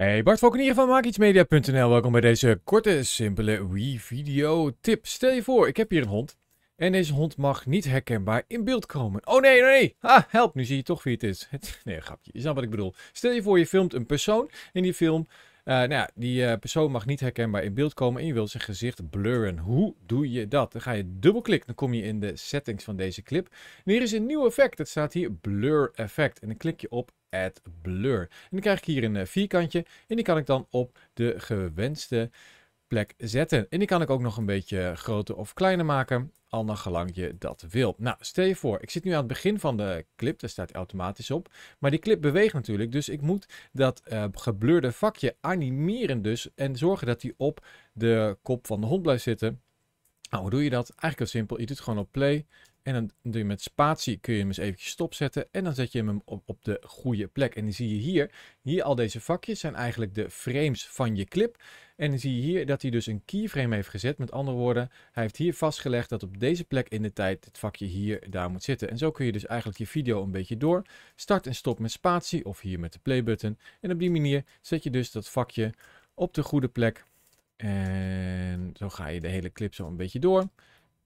Hey, Bart Valkenier van MaakIetsMedia.nl. Welkom bij deze korte, simpele Wii-video tip. Stel je voor, ik heb hier een hond. En deze hond mag niet herkenbaar in beeld komen. Oh nee, oh nee, ah, help, nu zie je toch wie het is. nee, grapje, je snapt wat ik bedoel. Stel je voor, je filmt een persoon en die film eh, nou ja, die eh, persoon mag niet herkenbaar in beeld komen en je wilt zijn gezicht blurren. Hoe doe je dat? Dan ga je dubbelklik. dan kom je in de settings van deze clip. En hier is een nieuw effect, dat staat hier Blur Effect. En dan klik je op Add Blur. En dan krijg ik hier een eh, vierkantje en die kan ik dan op de gewenste plek zetten. En die kan ik ook nog een beetje groter of kleiner maken al naar gelang je dat wilt. Nou, stel je voor, ik zit nu aan het begin van de clip, daar staat automatisch op, maar die clip beweegt natuurlijk, dus ik moet dat uh, eh, geblurde vakje animeren dus en zorgen dat die op de kop van de hond blijft zitten. Nou, hoe doe je dat? Eigenlijk heel simpel, je doet gewoon op play, en dan doe je met spatie, kun je hem eens eventjes stopzetten. En dan zet je hem op, op de goede plek. En dan zie je hier, hier al deze vakjes zijn eigenlijk de frames van je clip. En dan zie je hier dat hij dus een keyframe heeft gezet. Met andere woorden, hij heeft hier vastgelegd dat op deze plek in de tijd het vakje hier daar moet zitten. En zo kun je dus eigenlijk je video een beetje door. Start en stop met spatie of hier met de play button. En op die manier zet je dus dat vakje op de goede plek. En zo ga je de hele clip zo een beetje door.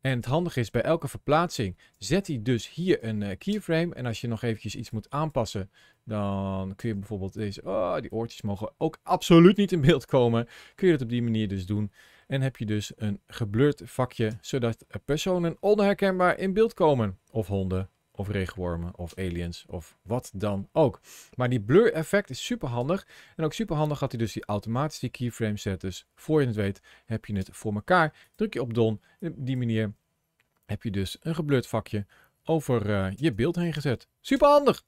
En het handige is bij elke verplaatsing zet hij dus hier een eh, keyframe. En als je nog eventjes iets moet aanpassen, dan kun je bijvoorbeeld deze... Oh, die oortjes mogen ook absoluut niet in beeld komen. Kun je dat op die manier dus doen. En heb je dus een geblurred vakje, zodat personen onherkenbaar in beeld komen. Of honden of regenwormen of aliens of wat dan ook. Maar die blur effect is super handig. En ook super handig had hij dus die automatisch die keyframe set. Dus voor je het weet heb je het voor elkaar. Druk je op don. En op die manier heb je dus een geblurred vakje over eh, je beeld heen gezet. Super handig!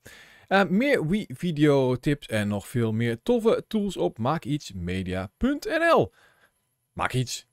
Eh, meer Wii video tips en nog veel meer toffe tools op maakietsmedia.nl Maak iets!